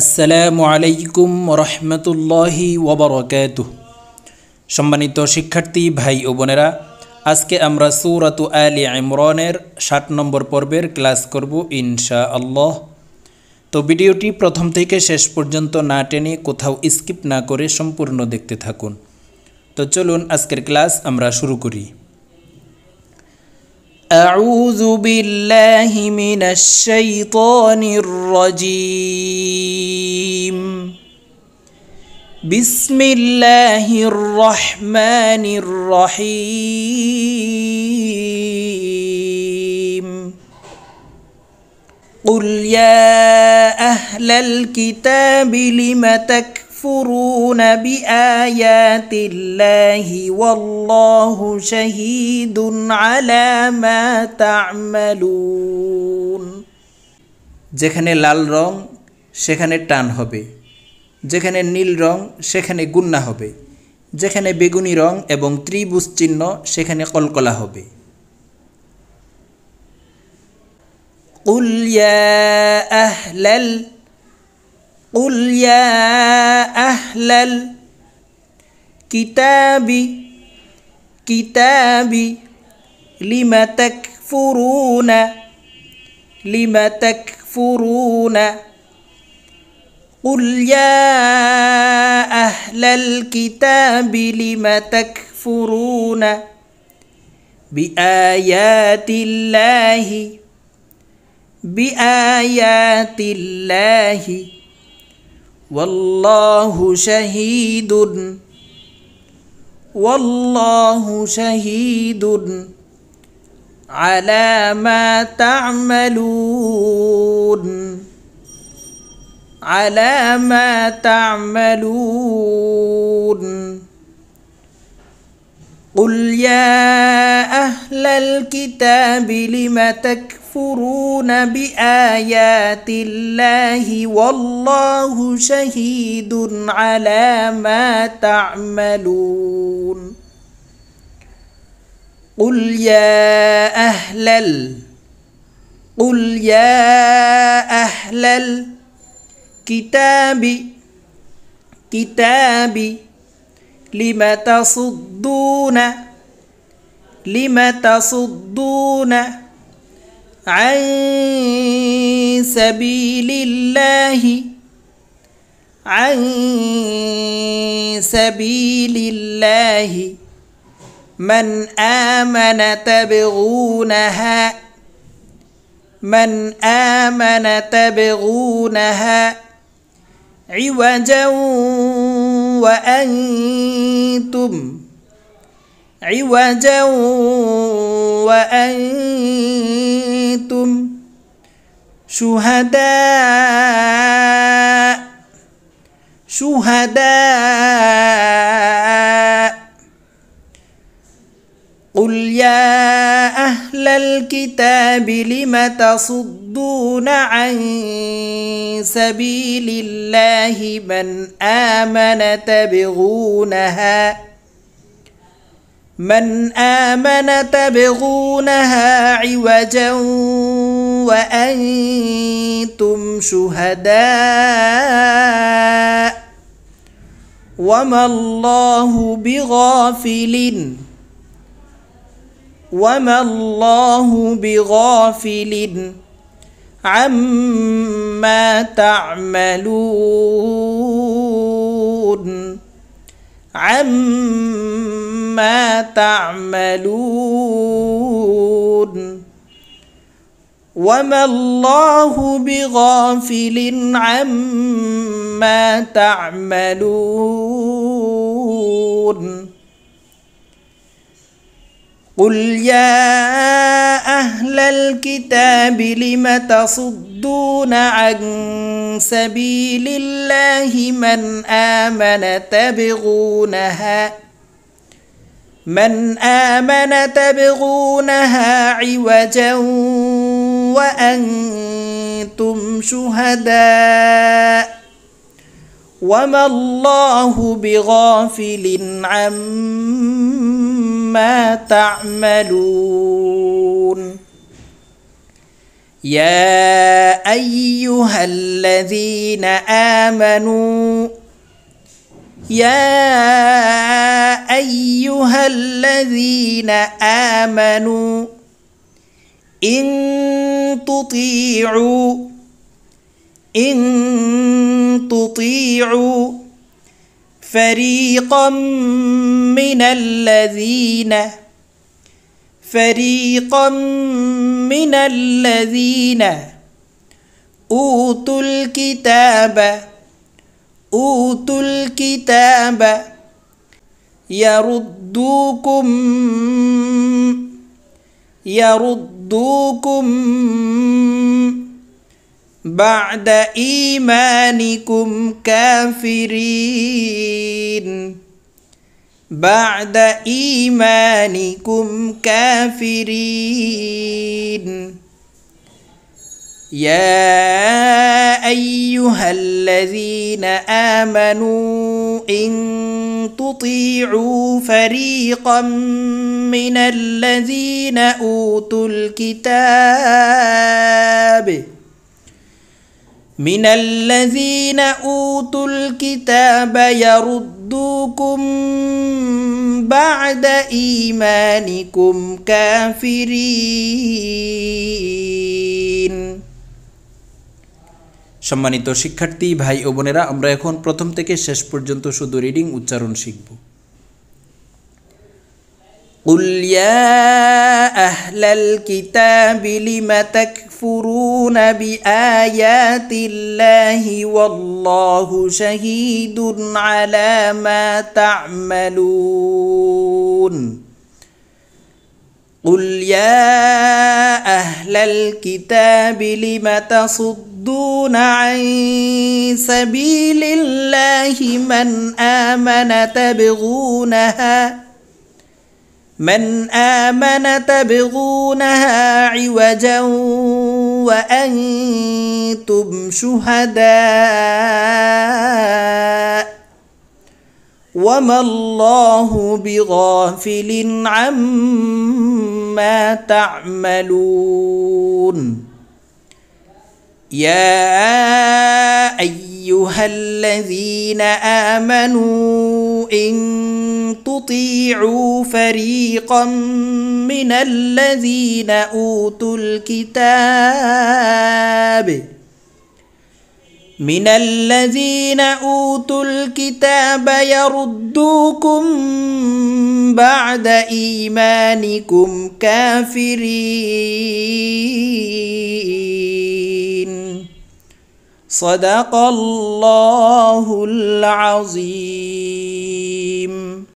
আসসালামু আলাইকুম রহমতুল্লাহি ওবরকাত সম্মানিত শিক্ষার্থী ভাই ও বোনেরা আজকে আমরা সুরাত আলী ইমরানের ষাট নম্বর পর্বের ক্লাস করব ইনশা আল্লাহ তো ভিডিওটি প্রথম থেকে শেষ পর্যন্ত না টেনে কোথাও স্কিপ না করে সম্পূর্ণ দেখতে থাকুন তো চলুন আজকের ক্লাস আমরা শুরু করি أعوذ بالله من الشيطان الرجيم بسم الله الرحمن الرحيم قل يا أهل الكتاب لم تكفرون يكفرون بآيات الله والله شهيد على ما تعملون যেখানে লাল রং সেখানে টান হবে যেখানে নীল রং সেখানে গুন্না হবে যেখানে বেগুনি রং এবং ত্রিভুজ চিহ্ন সেখানে কলকলা হবে قل يا أهل قل يا أهل الكتاب كتاب لم تكفرون لم تكفرون قل يا أهل الكتاب لم تكفرون بآيات الله بآيات الله والله شهيد والله شهيد على ما تعملون على ما تعملون قل يا أهل الكتاب لم تكفرون يكفرون بايات الله والله شهيد على ما تعملون قل يا اهل قل يا اهل الكتاب كتاب لم تصدون لم تصدون عن سبيل الله عن سبيل الله من آمن تبغونها من آمن تبغونها عوجا وأنتم عوجا وأنتم كنتم شهداء شهداء قل يا أهل الكتاب لم تصدون عن سبيل الله من آمن تبغونها من آمن تبغونها عوجا وأنتم شهداء وما الله بغافل وما الله بغافل عما تعملون عما تعملون وما الله بغافل عما تعملون قل يا اهل الكتاب لم تصدون عن سبيل الله من آمن تبغونها من آمن تبغونها عوجا وأنتم شهداء وما الله بغافل عما تعملون يا ايها الذين امنوا يا ايها الذين امنوا ان تطيعوا ان تطيعوا فريقا من الذين فريقا من الذين أوتوا الكتاب أوتوا الكتاب يردوكم يردوكم بعد إيمانكم كافرين بعد إيمانكم كافرين يا أيها الذين آمنوا إن تطيعوا فريقا من الذين أوتوا الكتاب من الذين أوتوا الكتاب يردوكم بعد إيمانكم كافرين সম্মানিত শিক্ষার্থী ভাই ও বোনেরা আমরা এখন প্রথম থেকে শেষ পর্যন্ত শুধু রিডিং উচ্চারণ শিখব قل يا اهل الكتاب لم تكفرون بايات الله والله شهيد على ما تعملون قل يا اهل الكتاب لم تصدون عن سبيل الله من امن تبغونها من آمن تبغونها عوجا وأنتم شهداء وما الله بغافل عما تعملون يا ايها الذين امنوا ان تطيعوا فريقا من الذين اوتوا الكتاب من الذين اوتوا الكتاب يردوكم بعد ايمانكم كافرين صدق الله العظيم